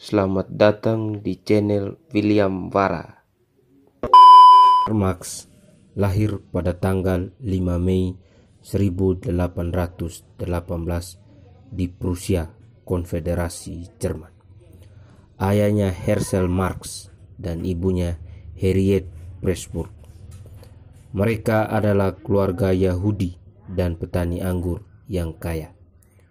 Selamat datang di channel William Vara. Marx lahir pada tanggal 5 Mei 1818 di Prusia, Konfederasi Jerman. Ayahnya Hersel Marx dan ibunya Harriet Pressburg. Mereka adalah keluarga Yahudi dan petani anggur yang kaya.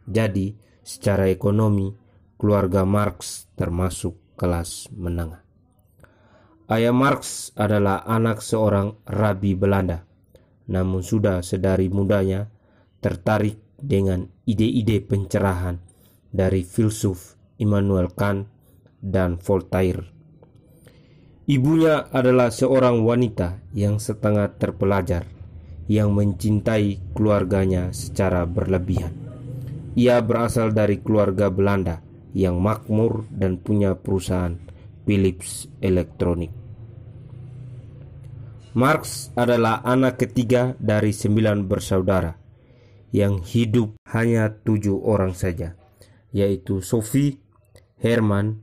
Jadi, secara ekonomi keluarga Marx termasuk kelas menengah. Ayah Marx adalah anak seorang rabi Belanda, namun sudah sedari mudanya tertarik dengan ide-ide pencerahan dari filsuf Immanuel Kant dan Voltaire. Ibunya adalah seorang wanita yang setengah terpelajar, yang mencintai keluarganya secara berlebihan. Ia berasal dari keluarga Belanda yang makmur dan punya perusahaan Philips Electronic. Marx adalah anak ketiga dari sembilan bersaudara yang hidup hanya tujuh orang saja, yaitu Sophie, Herman,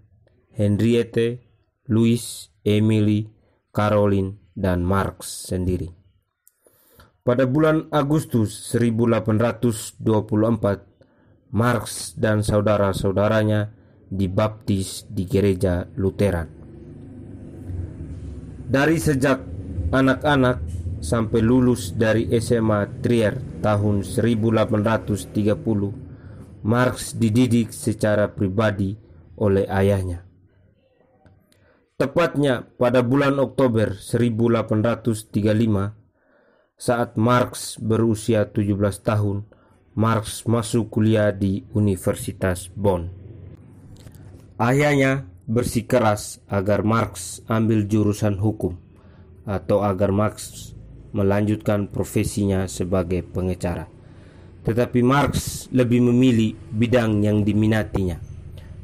Henriette, Louis, Emily, Caroline, dan Marx sendiri. Pada bulan Agustus 1824, Marx dan saudara-saudaranya dibaptis di gereja Lutheran. Dari sejak anak-anak sampai lulus dari SMA Trier tahun 1830, Marx dididik secara pribadi oleh ayahnya. Tepatnya pada bulan Oktober 1835, saat Marx berusia 17 tahun, Marx masuk kuliah di Universitas Bonn. Ayahnya bersikeras agar Marx ambil jurusan hukum atau agar Marx melanjutkan profesinya sebagai pengecara. Tetapi Marx lebih memilih bidang yang diminatinya,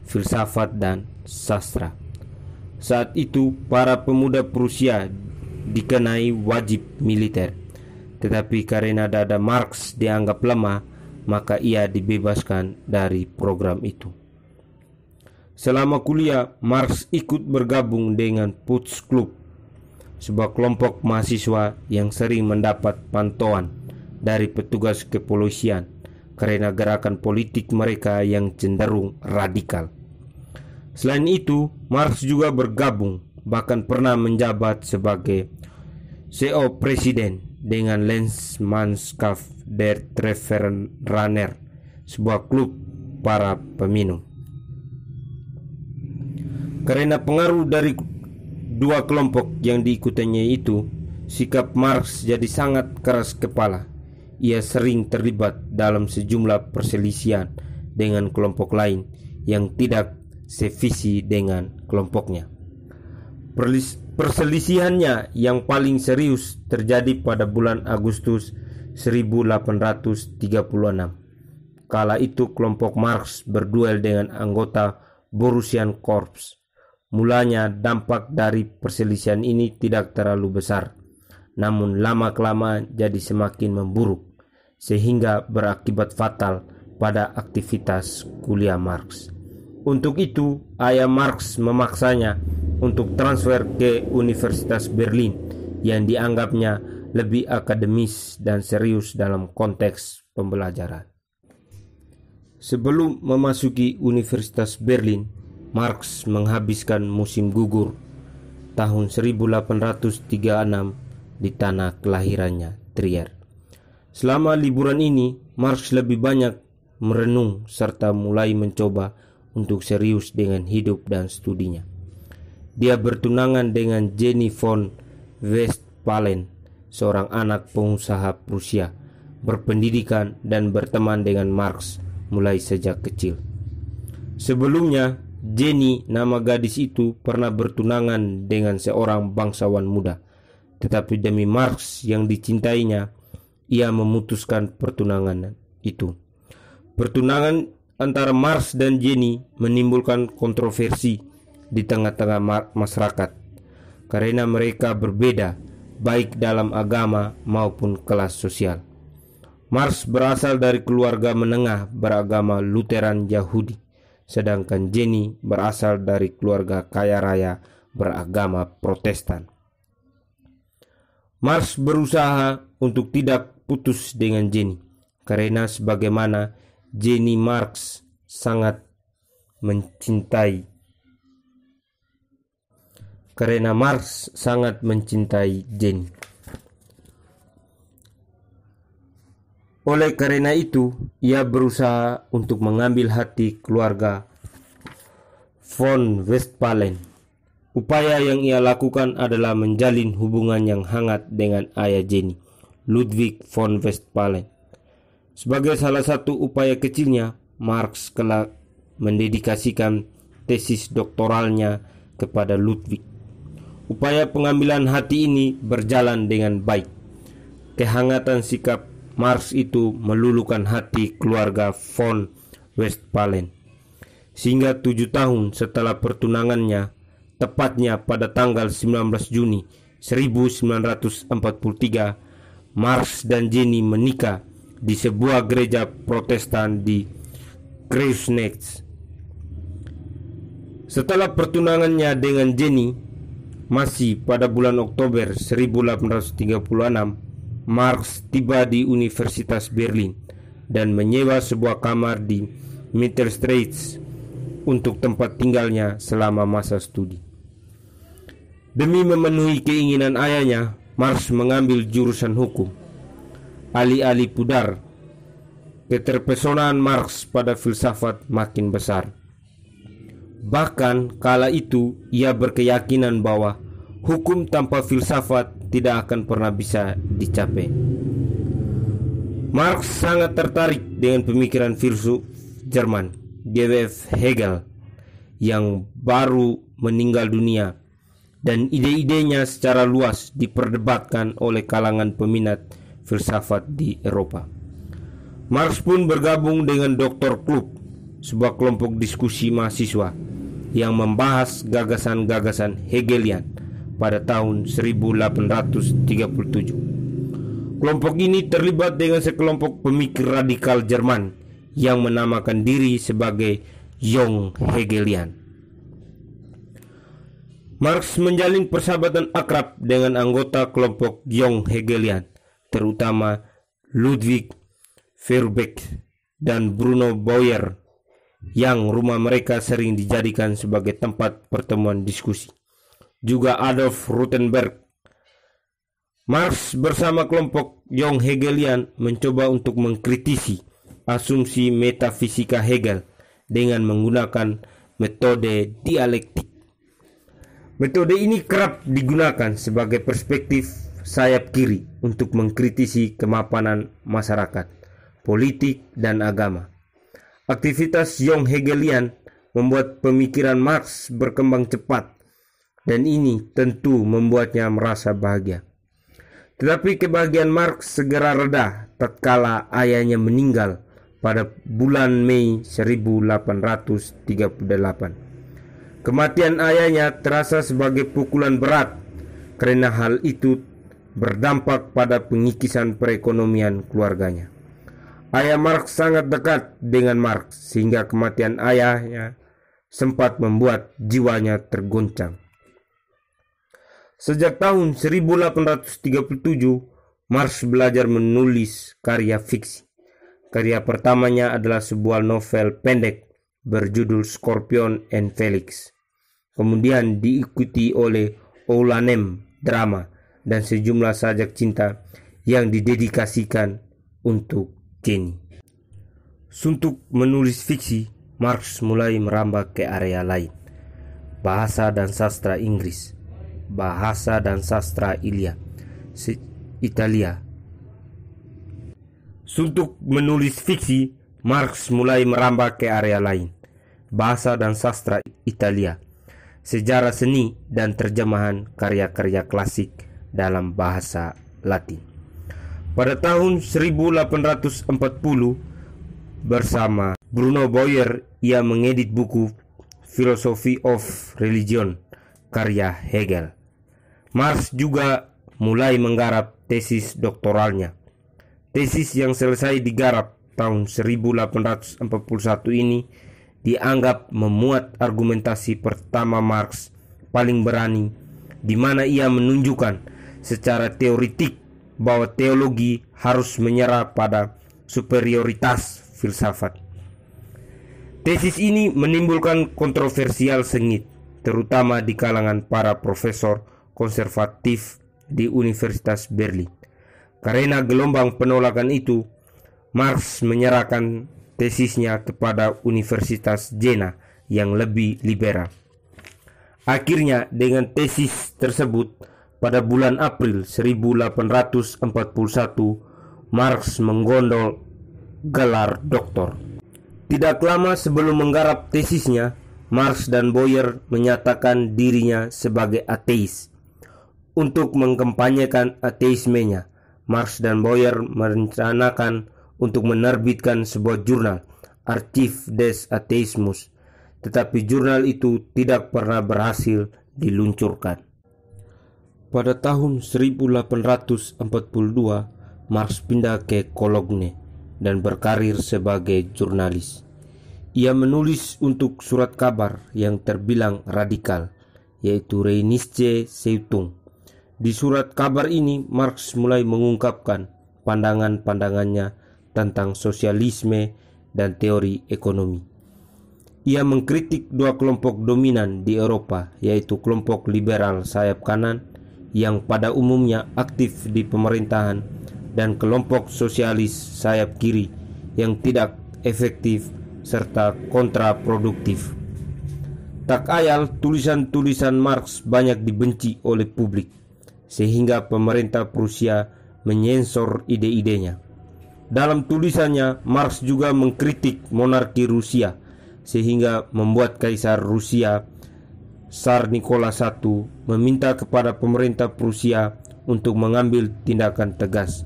filsafat dan sastra. Saat itu para pemuda Prusia dikenai wajib militer, tetapi karena dada Marx dianggap lemah, maka ia dibebaskan dari program itu. Selama kuliah, Marx ikut bergabung dengan Putz Club, sebuah kelompok mahasiswa yang sering mendapat pantauan dari petugas kepolisian karena gerakan politik mereka yang cenderung radikal. Selain itu, Marx juga bergabung bahkan pernah menjabat sebagai CEO Presiden dengan Lens Manskaf der Trevor Runner, sebuah klub para peminum. Karena pengaruh dari dua kelompok yang diikutinya itu, sikap Marx jadi sangat keras kepala. Ia sering terlibat dalam sejumlah perselisihan dengan kelompok lain yang tidak sevisi dengan kelompoknya. Perlis Perselisihannya yang paling serius terjadi pada bulan Agustus 1836. Kala itu kelompok Marx berduel dengan anggota Borussian Corps. Mulanya dampak dari perselisihan ini tidak terlalu besar, namun lama-kelamaan jadi semakin memburuk, sehingga berakibat fatal pada aktivitas kuliah Marx. Untuk itu, ayah Marx memaksanya untuk transfer ke Universitas Berlin yang dianggapnya lebih akademis dan serius dalam konteks pembelajaran. Sebelum memasuki Universitas Berlin, Marx menghabiskan musim gugur tahun 1836 di tanah kelahirannya Trier. Selama liburan ini, Marx lebih banyak merenung serta mulai mencoba untuk serius dengan hidup dan studinya. Dia bertunangan dengan Jenny von Westphalen, seorang anak pengusaha Prusia, berpendidikan dan berteman dengan Marx mulai sejak kecil. Sebelumnya, Jenny, nama gadis itu, pernah bertunangan dengan seorang bangsawan muda. Tetapi demi Marx yang dicintainya, ia memutuskan pertunangan itu. Pertunangan antara Mars dan Jenny menimbulkan kontroversi di tengah-tengah masyarakat karena mereka berbeda baik dalam agama maupun kelas sosial. Mars berasal dari keluarga menengah beragama Lutheran Yahudi, sedangkan Jenny berasal dari keluarga kaya raya beragama Protestan. Mars berusaha untuk tidak putus dengan Jenny karena sebagaimana Jenny Marx sangat mencintai. Karena Marx sangat mencintai Jenny. Oleh karena itu, ia berusaha untuk mengambil hati keluarga von Westphalen. Upaya yang ia lakukan adalah menjalin hubungan yang hangat dengan ayah Jenny, Ludwig von Westphalen. Sebagai salah satu upaya kecilnya, Marx telah mendedikasikan tesis doktoralnya kepada Ludwig. Upaya pengambilan hati ini berjalan dengan baik. Kehangatan sikap Marx itu melulukan hati keluarga von Westphalen. Sehingga tujuh tahun setelah pertunangannya, tepatnya pada tanggal 19 Juni 1943, Marx dan Jenny menikah di sebuah gereja Protestan di Kreuznach. Setelah pertunangannya dengan Jenny, masih pada bulan Oktober 1836, Marx tiba di Universitas Berlin dan menyewa sebuah kamar di Straits untuk tempat tinggalnya selama masa studi. Demi memenuhi keinginan ayahnya, Marx mengambil jurusan hukum alih-alih pudar. Keterpesonaan Marx pada filsafat makin besar. Bahkan kala itu ia berkeyakinan bahwa hukum tanpa filsafat tidak akan pernah bisa dicapai. Marx sangat tertarik dengan pemikiran filsuf Jerman GWF Hegel yang baru meninggal dunia dan ide-idenya secara luas diperdebatkan oleh kalangan peminat filsafat di Eropa. Marx pun bergabung dengan Dr. Klub, sebuah kelompok diskusi mahasiswa yang membahas gagasan-gagasan Hegelian pada tahun 1837. Kelompok ini terlibat dengan sekelompok pemikir radikal Jerman yang menamakan diri sebagai Young Hegelian. Marx menjalin persahabatan akrab dengan anggota kelompok Young Hegelian terutama Ludwig Verbeek dan Bruno Bauer yang rumah mereka sering dijadikan sebagai tempat pertemuan diskusi. Juga Adolf Rutenberg. Marx bersama kelompok Young Hegelian mencoba untuk mengkritisi asumsi metafisika Hegel dengan menggunakan metode dialektik. Metode ini kerap digunakan sebagai perspektif sayap kiri untuk mengkritisi kemapanan masyarakat, politik, dan agama. Aktivitas Yong Hegelian membuat pemikiran Marx berkembang cepat, dan ini tentu membuatnya merasa bahagia. Tetapi kebahagiaan Marx segera reda tatkala ayahnya meninggal pada bulan Mei 1838. Kematian ayahnya terasa sebagai pukulan berat karena hal itu berdampak pada pengikisan perekonomian keluarganya. Ayah Marx sangat dekat dengan Marx sehingga kematian ayahnya sempat membuat jiwanya tergoncang. Sejak tahun 1837, Marx belajar menulis karya fiksi. Karya pertamanya adalah sebuah novel pendek berjudul Scorpion and Felix. Kemudian diikuti oleh Oulanem drama dan sejumlah sajak cinta yang didedikasikan untuk Jenny. Suntuk menulis fiksi, Marx mulai merambah ke area lain. Bahasa dan sastra Inggris, bahasa dan sastra Ilya, Italia. Suntuk menulis fiksi, Marx mulai merambah ke area lain. Bahasa dan sastra Italia, sejarah seni dan terjemahan karya-karya klasik dalam bahasa Latin. Pada tahun 1840 bersama Bruno Boyer ia mengedit buku Philosophy of Religion karya Hegel. Marx juga mulai menggarap tesis doktoralnya. Tesis yang selesai digarap tahun 1841 ini dianggap memuat argumentasi pertama Marx paling berani di mana ia menunjukkan secara teoritik bahwa teologi harus menyerah pada superioritas filsafat. Tesis ini menimbulkan kontroversial sengit, terutama di kalangan para profesor konservatif di Universitas Berlin. Karena gelombang penolakan itu, Marx menyerahkan tesisnya kepada Universitas Jena yang lebih liberal. Akhirnya, dengan tesis tersebut, pada bulan April 1841 Marx menggondol gelar doktor. Tidak lama sebelum menggarap tesisnya, Marx dan Boyer menyatakan dirinya sebagai ateis. Untuk mengkampanyekan ateismenya, Marx dan Boyer merencanakan untuk menerbitkan sebuah jurnal, Archiv des Atheismus, tetapi jurnal itu tidak pernah berhasil diluncurkan. Pada tahun 1842, Marx pindah ke Cologne dan berkarir sebagai jurnalis. Ia menulis untuk surat kabar yang terbilang radikal, yaitu Reinische Seutung. Di surat kabar ini, Marx mulai mengungkapkan pandangan-pandangannya tentang sosialisme dan teori ekonomi. Ia mengkritik dua kelompok dominan di Eropa, yaitu kelompok liberal sayap kanan yang pada umumnya aktif di pemerintahan dan kelompok sosialis sayap kiri yang tidak efektif serta kontraproduktif. Tak ayal tulisan-tulisan Marx banyak dibenci oleh publik sehingga pemerintah Prusia menyensor ide-idenya. Dalam tulisannya, Marx juga mengkritik monarki Rusia, sehingga membuat kaisar Rusia Tsar Nikola I meminta kepada pemerintah Prusia untuk mengambil tindakan tegas.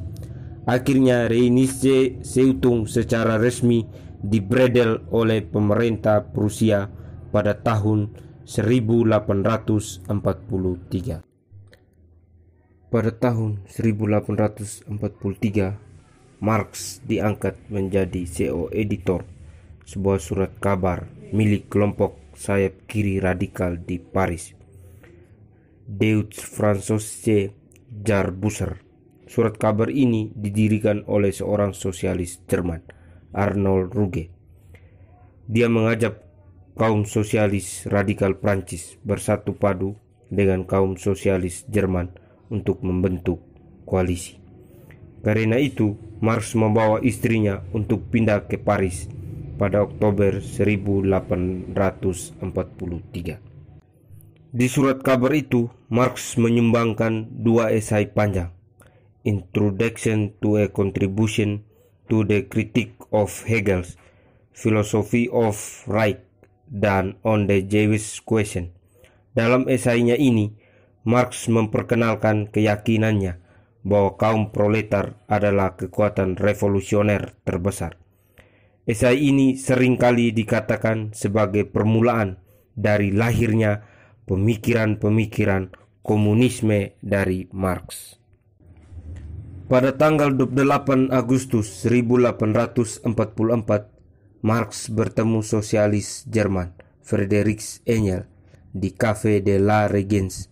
Akhirnya Reinice Seutung secara resmi dibredel oleh pemerintah Prusia pada tahun 1843. Pada tahun 1843, Marx diangkat menjadi CEO editor sebuah surat kabar milik kelompok sayap kiri radikal di Paris. Deutsch Franzose Jarbusser. Surat kabar ini didirikan oleh seorang sosialis Jerman, Arnold Ruge. Dia mengajak kaum sosialis radikal Prancis bersatu padu dengan kaum sosialis Jerman untuk membentuk koalisi. Karena itu, Marx membawa istrinya untuk pindah ke Paris pada Oktober 1843. Di surat kabar itu, Marx menyumbangkan dua esai panjang, Introduction to a Contribution to the Critique of Hegel's Philosophy of Right dan On the Jewish Question. Dalam esainya ini, Marx memperkenalkan keyakinannya bahwa kaum proletar adalah kekuatan revolusioner terbesar. Esai ini seringkali dikatakan sebagai permulaan dari lahirnya pemikiran-pemikiran komunisme dari Marx. Pada tanggal 28 Agustus 1844, Marx bertemu sosialis Jerman Friedrich Engels di Cafe de la Regence.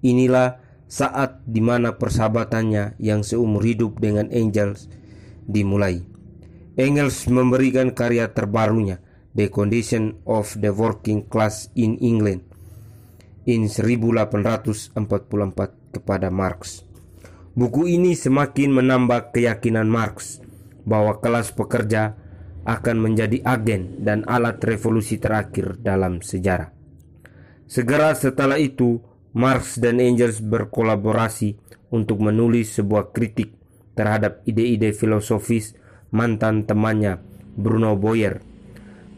Inilah saat di mana persahabatannya yang seumur hidup dengan Engels dimulai. Engels memberikan karya terbarunya, The Condition of the Working Class in England, in 1844 kepada Marx. Buku ini semakin menambah keyakinan Marx bahwa kelas pekerja akan menjadi agen dan alat revolusi terakhir dalam sejarah. Segera setelah itu, Marx dan Engels berkolaborasi untuk menulis sebuah kritik terhadap ide-ide filosofis mantan temannya Bruno Boyer.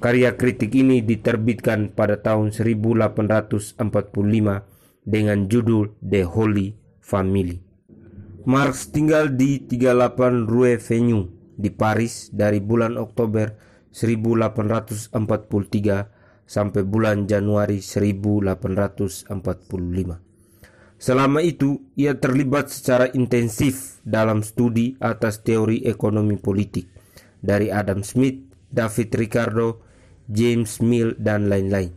Karya kritik ini diterbitkan pada tahun 1845 dengan judul The Holy Family. Marx tinggal di 38 Rue Venue di Paris dari bulan Oktober 1843 sampai bulan Januari 1845. Selama itu, ia terlibat secara intensif dalam studi atas teori ekonomi politik dari Adam Smith, David Ricardo, James Mill, dan lain-lain.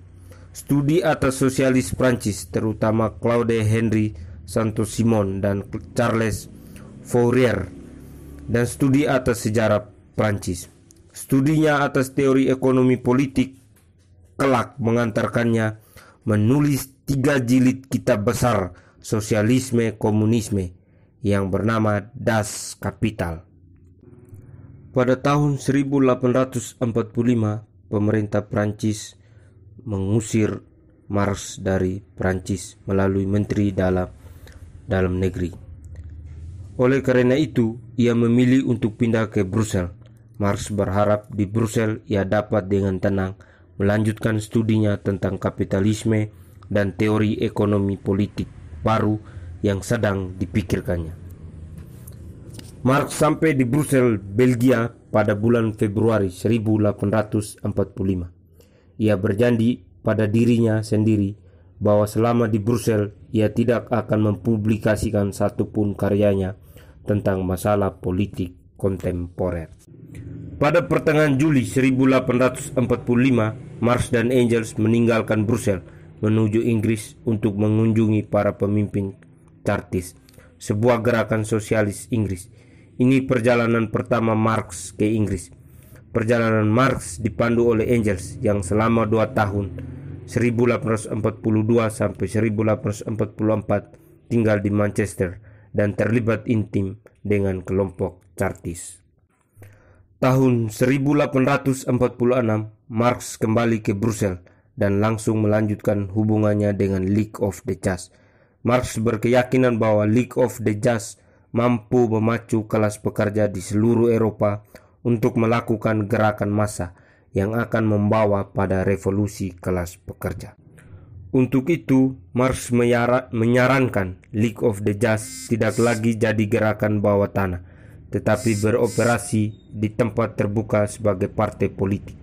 Studi atas sosialis Prancis, terutama Claude Henry Santo Simon dan Charles Fourier, dan studi atas sejarah Prancis. Studinya atas teori ekonomi politik kelak mengantarkannya menulis tiga jilid kitab besar sosialisme komunisme yang bernama Das Kapital. Pada tahun 1845, pemerintah Prancis mengusir Marx dari Prancis melalui Menteri Dalam Dalam Negeri. Oleh karena itu, ia memilih untuk pindah ke Brussel. Marx berharap di Brussel ia dapat dengan tenang melanjutkan studinya tentang kapitalisme dan teori ekonomi politik baru yang sedang dipikirkannya. Marx sampai di Brussel, Belgia pada bulan Februari 1845. Ia berjanji pada dirinya sendiri bahwa selama di Brussel ia tidak akan mempublikasikan satupun karyanya tentang masalah politik kontemporer. Pada pertengahan Juli 1845, Marx dan Engels meninggalkan Brussel menuju Inggris untuk mengunjungi para pemimpin Chartist, sebuah gerakan sosialis Inggris. Ini perjalanan pertama Marx ke Inggris. Perjalanan Marx dipandu oleh Engels yang selama dua tahun 1842 sampai 1844 tinggal di Manchester dan terlibat intim dengan kelompok Chartist. Tahun 1846, Marx kembali ke Brussels dan langsung melanjutkan hubungannya dengan League of the Jazz. Marx berkeyakinan bahwa League of the Jazz mampu memacu kelas pekerja di seluruh Eropa untuk melakukan gerakan massa yang akan membawa pada revolusi kelas pekerja. Untuk itu, Marx menyarankan League of the Jazz tidak lagi jadi gerakan bawah tanah, tetapi beroperasi di tempat terbuka sebagai partai politik.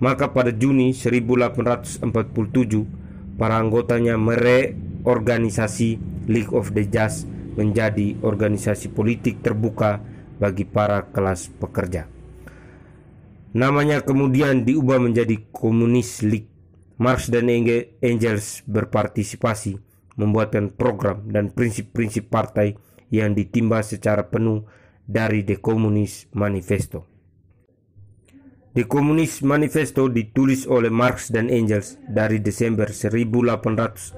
Maka pada Juni 1847 para anggotanya mereorganisasi League of the Just menjadi organisasi politik terbuka bagi para kelas pekerja. Namanya kemudian diubah menjadi Komunis League. Marx dan Engels berpartisipasi membuatkan program dan prinsip-prinsip partai yang ditimba secara penuh dari The Communist Manifesto. The Communist Manifesto ditulis oleh Marx dan Engels dari Desember 1847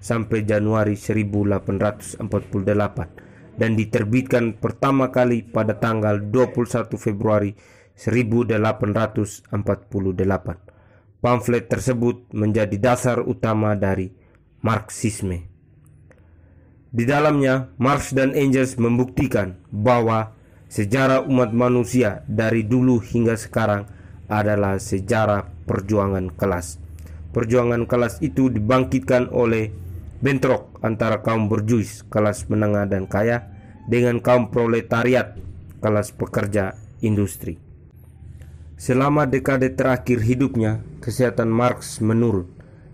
sampai Januari 1848 dan diterbitkan pertama kali pada tanggal 21 Februari 1848. Pamflet tersebut menjadi dasar utama dari Marxisme. Di dalamnya, Marx dan Engels membuktikan bahwa Sejarah umat manusia dari dulu hingga sekarang adalah sejarah perjuangan kelas. Perjuangan kelas itu dibangkitkan oleh bentrok antara kaum berjuis kelas menengah dan kaya dengan kaum proletariat kelas pekerja industri. Selama dekade terakhir hidupnya, kesehatan Marx menurun,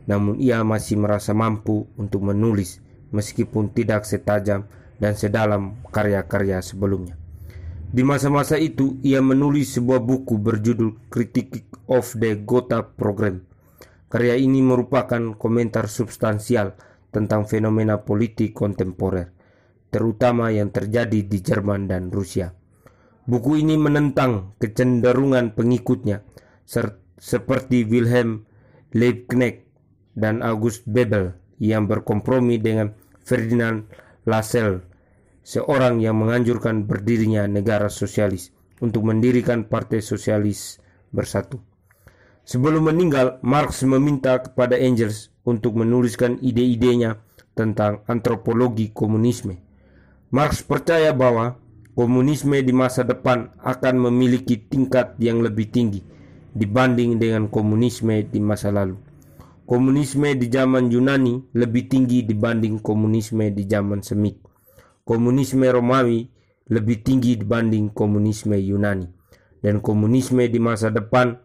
namun ia masih merasa mampu untuk menulis meskipun tidak setajam dan sedalam karya-karya sebelumnya. Di masa-masa itu, ia menulis sebuah buku berjudul Critique of the Gotha Program. Karya ini merupakan komentar substansial tentang fenomena politik kontemporer, terutama yang terjadi di Jerman dan Rusia. Buku ini menentang kecenderungan pengikutnya, seperti Wilhelm Leibniz dan August Bebel yang berkompromi dengan Ferdinand Lassell seorang yang menganjurkan berdirinya negara sosialis untuk mendirikan Partai Sosialis Bersatu. Sebelum meninggal, Marx meminta kepada Engels untuk menuliskan ide-idenya tentang antropologi komunisme. Marx percaya bahwa komunisme di masa depan akan memiliki tingkat yang lebih tinggi dibanding dengan komunisme di masa lalu. Komunisme di zaman Yunani lebih tinggi dibanding komunisme di zaman Semit komunisme Romawi lebih tinggi dibanding komunisme Yunani dan komunisme di masa depan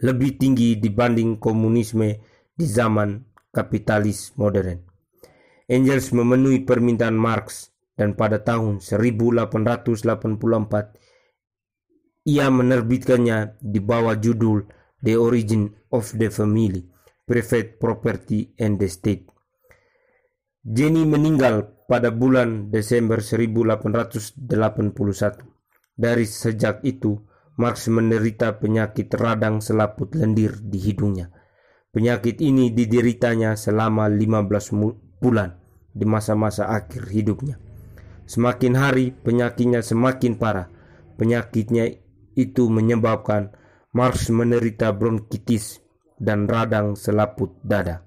lebih tinggi dibanding komunisme di zaman kapitalis modern. Engels memenuhi permintaan Marx dan pada tahun 1884 ia menerbitkannya di bawah judul The Origin of the Family, Private Property and the State. Jenny meninggal pada bulan Desember 1881. Dari sejak itu, Marx menderita penyakit radang selaput lendir di hidungnya. Penyakit ini dideritanya selama 15 bulan di masa-masa akhir hidupnya. Semakin hari penyakitnya semakin parah. Penyakitnya itu menyebabkan Marx menderita bronkitis dan radang selaput dada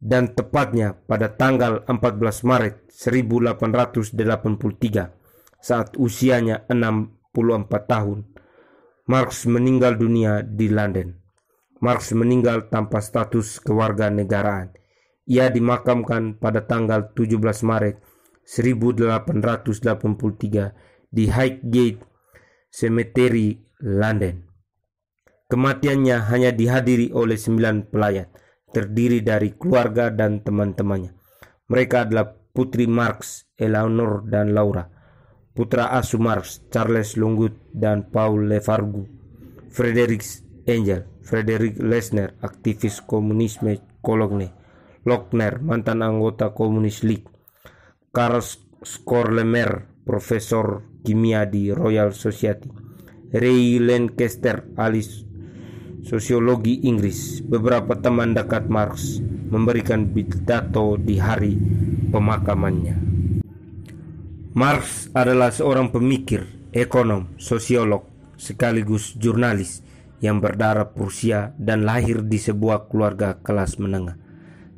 dan tepatnya pada tanggal 14 Maret 1883 saat usianya 64 tahun. Marx meninggal dunia di London. Marx meninggal tanpa status kewarganegaraan. Ia dimakamkan pada tanggal 17 Maret 1883 di Highgate Cemetery, London. Kematiannya hanya dihadiri oleh 9 pelayat terdiri dari keluarga dan teman-temannya. Mereka adalah Putri Marx, Eleanor, dan Laura. Putra Asu Marx, Charles Lungut dan Paul Lefargu. Frederick Angel, Frederick Lesner, aktivis komunisme Kologne, Lochner, mantan anggota Komunis League. Karl Skorlemer, profesor kimia di Royal Society. Ray Lancaster, alis sosiologi Inggris, beberapa teman dekat Marx memberikan pidato di hari pemakamannya. Marx adalah seorang pemikir, ekonom, sosiolog, sekaligus jurnalis yang berdarah Prusia dan lahir di sebuah keluarga kelas menengah.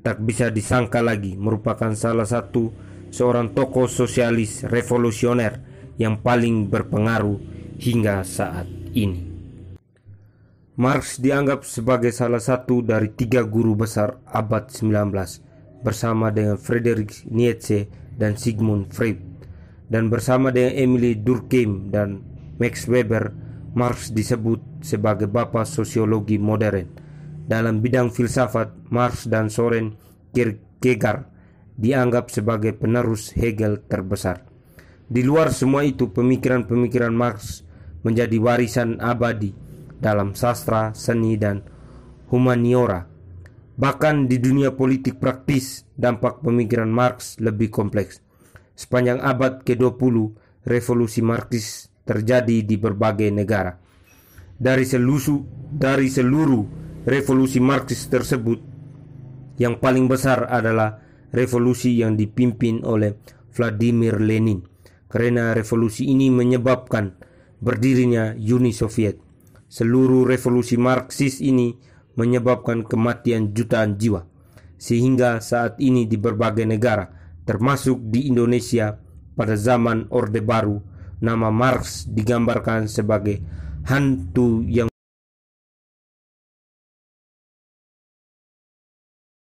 Tak bisa disangka lagi merupakan salah satu seorang tokoh sosialis revolusioner yang paling berpengaruh hingga saat ini. Marx dianggap sebagai salah satu dari tiga guru besar abad 19 bersama dengan Friedrich Nietzsche dan Sigmund Freud dan bersama dengan Emily Durkheim dan Max Weber Marx disebut sebagai bapak sosiologi modern dalam bidang filsafat Marx dan Soren Kierkegaard dianggap sebagai penerus Hegel terbesar di luar semua itu pemikiran-pemikiran Marx menjadi warisan abadi dalam sastra, seni, dan humaniora. Bahkan di dunia politik praktis, dampak pemikiran Marx lebih kompleks. Sepanjang abad ke-20, revolusi Marxis terjadi di berbagai negara. Dari selusu dari seluruh revolusi Marxis tersebut, yang paling besar adalah revolusi yang dipimpin oleh Vladimir Lenin. Karena revolusi ini menyebabkan berdirinya Uni Soviet seluruh revolusi Marxis ini menyebabkan kematian jutaan jiwa. Sehingga saat ini di berbagai negara, termasuk di Indonesia pada zaman Orde Baru, nama Marx digambarkan sebagai hantu yang